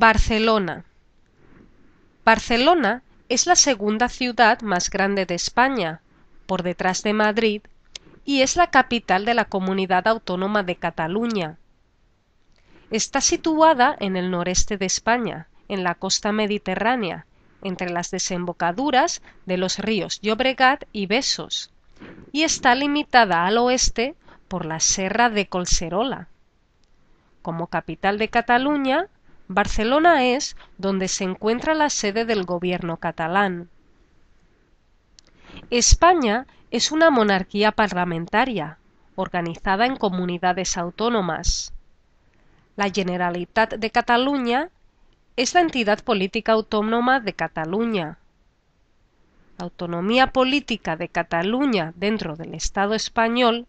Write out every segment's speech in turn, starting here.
Barcelona Barcelona es la segunda ciudad más grande de España, por detrás de Madrid, y es la capital de la comunidad autónoma de Cataluña. Está situada en el noreste de España, en la costa mediterránea, entre las desembocaduras de los ríos Llobregat y Besos y está limitada al oeste por la Serra de Colserola Como capital de Cataluña, Barcelona es donde se encuentra la sede del gobierno catalán. España es una monarquía parlamentaria, organizada en comunidades autónomas. La Generalitat de Cataluña es la entidad política autónoma de Cataluña. La autonomía política de Cataluña dentro del Estado español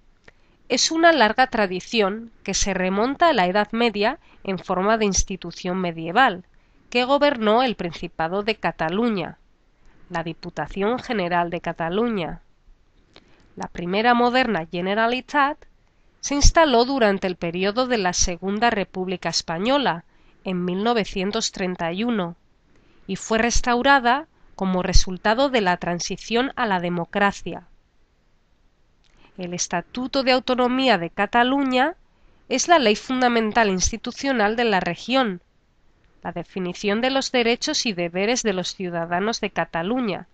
es una larga tradición que se remonta a la Edad Media en forma de institución medieval, que gobernó el Principado de Cataluña, la Diputación General de Cataluña. La primera moderna Generalitat se instaló durante el periodo de la Segunda República Española, en 1931, y fue restaurada como resultado de la transición a la democracia el Estatuto de Autonomía de Cataluña es la ley fundamental institucional de la región, la definición de los derechos y deberes de los ciudadanos de Cataluña,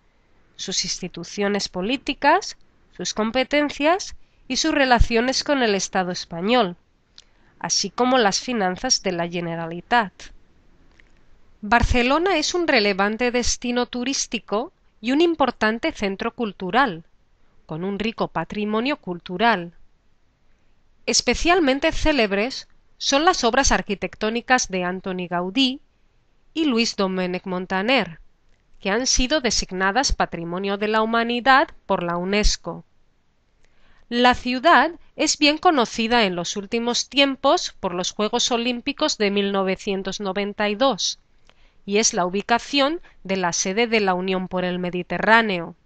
sus instituciones políticas, sus competencias y sus relaciones con el Estado español, así como las finanzas de la Generalitat. Barcelona es un relevante destino turístico y un importante centro cultural, con un rico patrimonio cultural. Especialmente célebres son las obras arquitectónicas de Antoni Gaudí y Luis Domènech Montaner, que han sido designadas Patrimonio de la Humanidad por la UNESCO. La ciudad es bien conocida en los últimos tiempos por los Juegos Olímpicos de 1992 y es la ubicación de la sede de la Unión por el Mediterráneo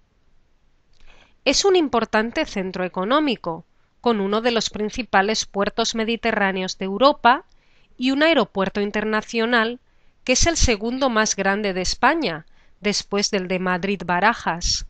es un importante centro económico, con uno de los principales puertos mediterráneos de Europa y un aeropuerto internacional que es el segundo más grande de España, después del de Madrid Barajas.